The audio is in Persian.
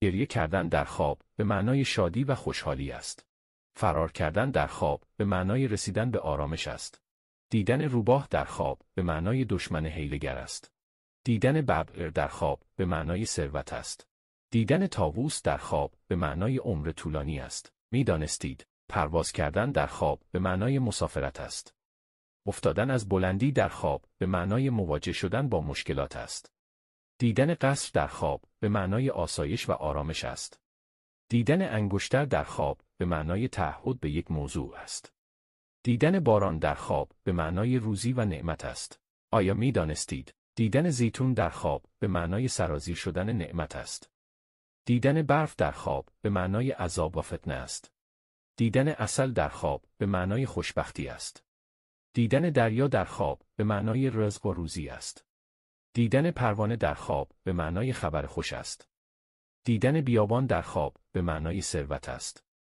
گریه کردن در خواب به معنای شادی و خوشحالی است. فرار کردن در خواب به معنای رسیدن به آرامش است. دیدن روباه در خواب به معنای دشمن حیلگر است. دیدن ببر در خواب به معنای ثروت است. دیدن تاووس در خواب به معنای عمر طولانی است. میدانستید پرواز کردن در خواب به معنای مسافرت است. افتادن از بلندی در خواب به معنای مواجه شدن با مشکلات است. دیدن قصر در خواب به معنای آسایش و آرامش است. دیدن انگشتر در خواب به معنای تعهد به یک موضوع است. دیدن باران در خواب به معنای روزی و نعمت است. آیا می دانستید؟ دیدن زیتون در خواب به معنای سرازیر شدن نعمت است. دیدن برف در خواب به معنای عذاب و فتنه است. دیدن اصل در خواب به معنای خوشبختی است. دیدن دریا در خواب به معنای رزق و روزی است. دیدن پروانه در خواب به معنای خبر خوش است. دیدن بیابان در خواب به معنای ثروت است.